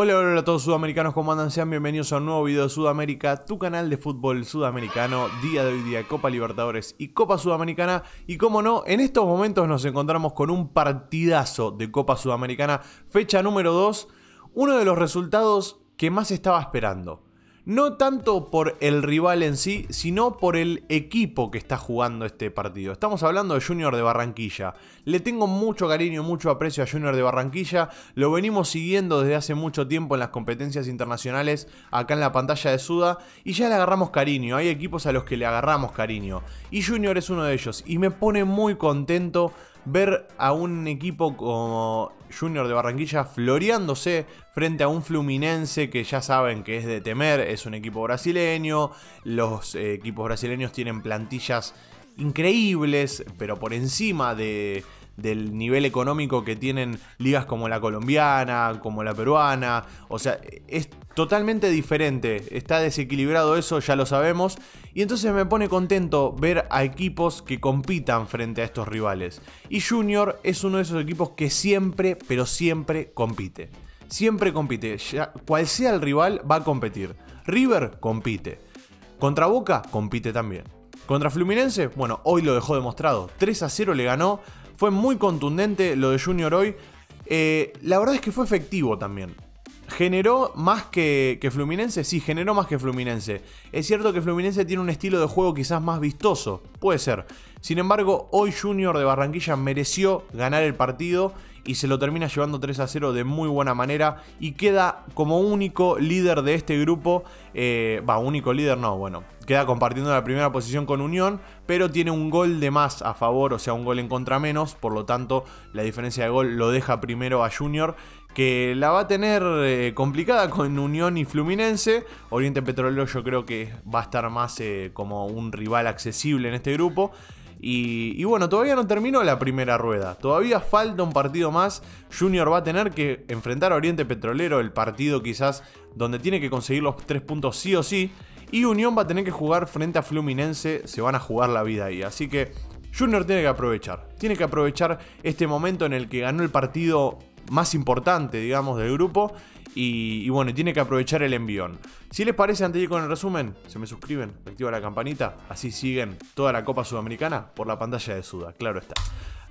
Hola, hola, a todos sudamericanos, ¿cómo andan? Sean bienvenidos a un nuevo video de Sudamérica, tu canal de fútbol sudamericano, día de hoy día, Copa Libertadores y Copa Sudamericana. Y como no, en estos momentos nos encontramos con un partidazo de Copa Sudamericana, fecha número 2, uno de los resultados que más estaba esperando no tanto por el rival en sí, sino por el equipo que está jugando este partido. Estamos hablando de Junior de Barranquilla. Le tengo mucho cariño, y mucho aprecio a Junior de Barranquilla. Lo venimos siguiendo desde hace mucho tiempo en las competencias internacionales acá en la pantalla de Suda y ya le agarramos cariño. Hay equipos a los que le agarramos cariño y Junior es uno de ellos y me pone muy contento ver a un equipo como Junior de Barranquilla floreándose frente a un Fluminense que ya saben que es de temer, es un equipo brasileño, los eh, equipos brasileños tienen plantillas increíbles, pero por encima del nivel económico que tienen ligas como la colombiana, como la peruana, o sea, es totalmente diferente. Está desequilibrado eso, ya lo sabemos. Y entonces me pone contento ver a equipos que compitan frente a estos rivales. Y Junior es uno de esos equipos que siempre, pero siempre compite. Siempre compite. Ya, cual sea el rival, va a competir. River compite. Contra Boca compite también. Contra Fluminense, bueno, hoy lo dejó demostrado. 3 a 0 le ganó. Fue muy contundente lo de Junior hoy. Eh, la verdad es que fue efectivo también generó más que, Fluminense, sí, generó más que Fluminense. Es cierto que Fluminense tiene un estilo de juego quizás más vistoso, puede ser. Sin embargo, hoy Junior de Barranquilla mereció ganar el partido y se lo termina llevando 3 a 0 de muy buena manera y queda como único líder de este grupo, eh, va, único líder no, bueno, queda compartiendo la primera posición con Unión, pero tiene un gol de más a favor, o sea, un gol en contra menos, por lo tanto la diferencia de gol lo deja primero a Junior que la va a tener eh, complicada con Unión y Fluminense. Oriente Petrolero yo creo que va a estar más eh, como un rival accesible en este grupo. Y, y, bueno, todavía no terminó la primera rueda. Todavía falta un partido más. Junior va a tener que enfrentar a Oriente Petrolero, el partido quizás donde tiene que conseguir los tres puntos sí o sí. Y Unión va a tener que jugar frente a Fluminense. Se van a jugar la vida ahí. Así que Junior tiene que aprovechar. Tiene que aprovechar este momento en el que ganó el partido más importante, digamos, del grupo. Y, bueno, tiene que aprovechar el envión. Si les parece, antes de ir con el resumen, se me suscriben, activa la campanita, así siguen toda la Copa Sudamericana por la pantalla de Suda, claro está.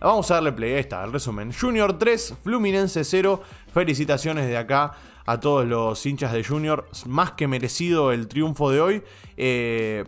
Vamos a darle play, ahí está, el resumen. Junior 3, Fluminense 0, felicitaciones de acá a todos los hinchas de Junior, más que merecido el triunfo de hoy. Eh,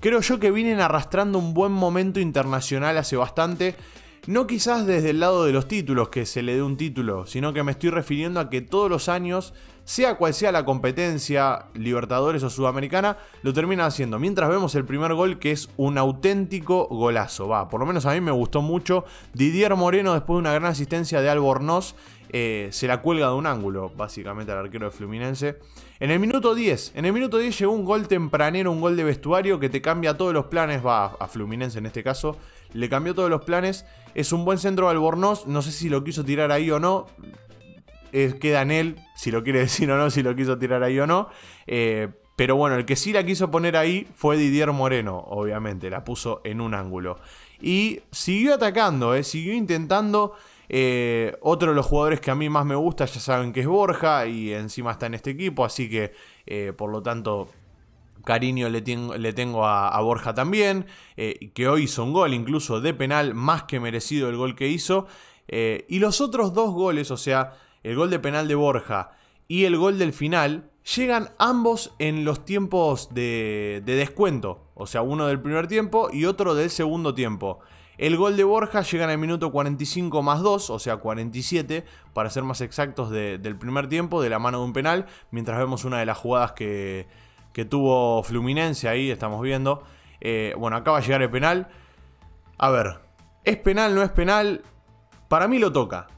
creo yo que vienen arrastrando un buen momento internacional hace bastante. No quizás desde el lado de los títulos que se le dé un título, sino que me estoy refiriendo a que todos los años, sea cual sea la competencia, Libertadores o Sudamericana, lo termina haciendo. Mientras vemos el primer gol que es un auténtico golazo, va, por lo menos a mí me gustó mucho. Didier Moreno después de una gran asistencia de Albornoz eh, se la cuelga de un ángulo, básicamente al arquero de Fluminense. En el minuto 10, en el minuto 10 llegó un gol tempranero, un gol de vestuario que te cambia todos los planes, va a Fluminense en este caso, le cambió todos los planes. Es un buen centro Albornoz, no sé si lo quiso tirar ahí o no. queda en él, si lo quiere decir o no, si lo quiso tirar ahí o no. Eh, pero bueno, el que sí la quiso poner ahí fue Didier Moreno, obviamente, la puso en un ángulo. Y siguió atacando, eh, siguió intentando. Eh, otro de los jugadores que a mí más me gusta, ya saben que es Borja, y encima está en este equipo, así que por lo tanto cariño le tengo, a, Borja también, eh, que hoy hizo un gol incluso de penal, más que merecido el gol que hizo. Eh, y los otros dos goles, o sea, el gol de penal de Borja y el gol del final, llegan ambos en los tiempos de, descuento. O sea, uno del primer tiempo y otro del segundo tiempo. El gol de Borja llega en el minuto 45 más 2, o sea 47, para ser más exactos del primer tiempo, de la mano de un penal, mientras vemos una de las jugadas que, que tuvo Fluminense ahí, estamos viendo. Eh, bueno, acaba de llegar el penal. A ver, ¿es penal, no es penal? Para mí lo toca.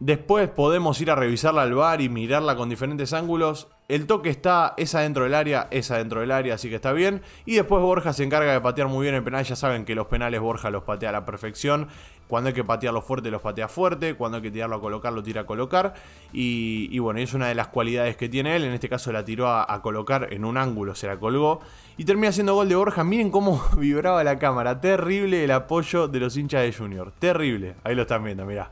Después podemos ir a revisarla al bar y mirarla con diferentes ángulos. El toque está, es adentro del área, es adentro del área, así que está bien. Y después Borja se encarga de patear muy bien el penal. Ya saben que los penales Borja los patea a la perfección. Cuando hay que patearlo fuerte, los patea fuerte. Cuando hay que tirarlo a colocar, lo tira a colocar. Y, bueno, es una de las cualidades que tiene él. En este caso la tiró a, colocar en un ángulo, se la colgó. Y termina siendo gol de Borja. Miren cómo vibraba la cámara. Terrible el apoyo de los hinchas de Junior. Terrible. Ahí lo están viendo, mirá.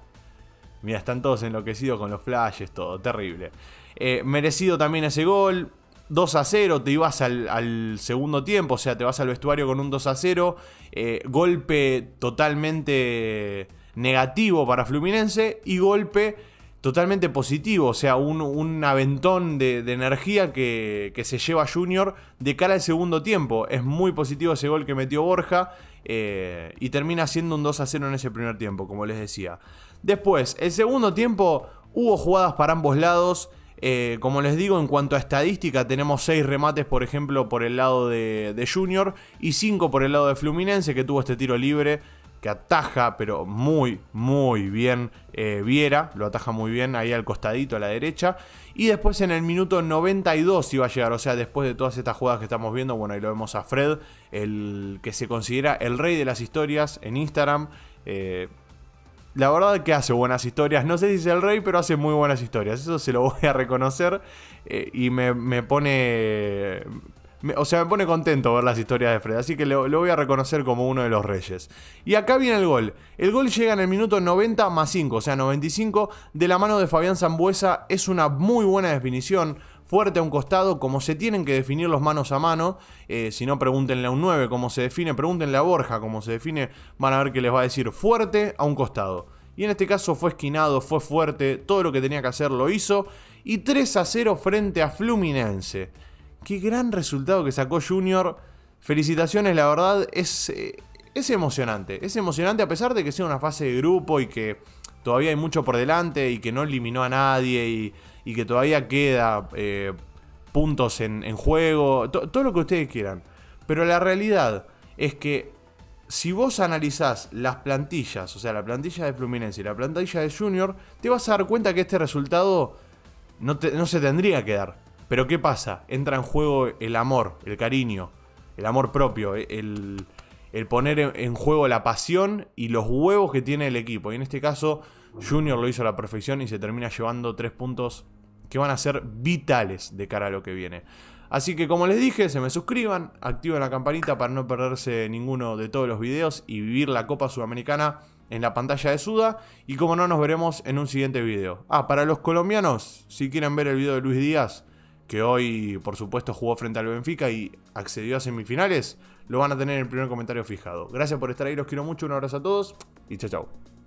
Mirá, están todos enloquecidos con los flashes, todo. Terrible. Eh, merecido también ese gol. 2 a 0, te ibas al, segundo tiempo, o sea, te vas al vestuario con un 2 a 0. Eh, golpe totalmente negativo para Fluminense y golpe totalmente positivo, o sea, un, aventón de, energía que, se lleva Junior de cara al segundo tiempo. Es muy positivo ese gol que metió Borja eh, y termina siendo un 2 a 0 en ese primer tiempo, como les decía. Después, el segundo tiempo hubo jugadas para ambos lados. Eh, como les digo, en cuanto a estadística, tenemos 6 remates, por ejemplo, por el lado de, Junior y 5 por el lado de Fluminense, que tuvo este tiro libre que ataja, pero muy, muy bien eh, Viera, lo ataja muy bien ahí al costadito, a la derecha. Y después en el minuto 92 iba a llegar, o sea, después de todas estas jugadas que estamos viendo, bueno, ahí lo vemos a Fred, el que se considera el rey de las historias en Instagram. Eh, la verdad que hace buenas historias. No sé si es el rey, pero hace muy buenas historias. Eso se lo voy a reconocer. Eh, y me, pone. o sea, me pone contento ver las historias de Fred. Así que lo, lo, voy a reconocer como uno de los reyes. Y acá viene el gol. El gol llega en el minuto 90 más 5, o sea, 95, de la mano de Fabián Zambuesa. Es una muy buena definición fuerte a un costado, como se tienen que definir los manos a mano. Eh, si no, pregúntenle a un 9 cómo se define, pregúntenle a Borja cómo se define, van a ver que les va a decir fuerte a un costado. Y en este caso fue esquinado, fue fuerte, todo lo que tenía que hacer lo hizo. Y 3 a 0 frente a Fluminense. Qué gran resultado que sacó Junior. Felicitaciones, la verdad, es, eh, es emocionante. Es emocionante a pesar de que sea una fase de grupo y que todavía hay mucho por delante y que no eliminó a nadie y y que todavía queda eh, puntos en, juego, todo lo que ustedes quieran. Pero la realidad es que si vos analizás las plantillas, o sea, la plantilla de Fluminense y la plantilla de Junior, te vas a dar cuenta que este resultado no, se tendría que dar. Pero ¿qué pasa? Entra en juego el amor, el cariño, el amor propio, e-, el, el poner en juego la pasión y los huevos que tiene el equipo. Y en este caso, Junior lo hizo a la perfección y se termina llevando tres puntos que van a ser vitales de cara a lo que viene. Así que como les dije, se me suscriban, activen la campanita para no perderse ninguno de todos los videos y vivir la Copa Sudamericana en la pantalla de Suda. Y como no, nos veremos en un siguiente video. Ah, para los colombianos, si quieren ver el video de Luis Díaz, que hoy por supuesto jugó frente al Benfica y accedió a semifinales, lo van a tener en el primer comentario fijado. Gracias por estar ahí, los quiero mucho, un abrazo a todos y chao chao.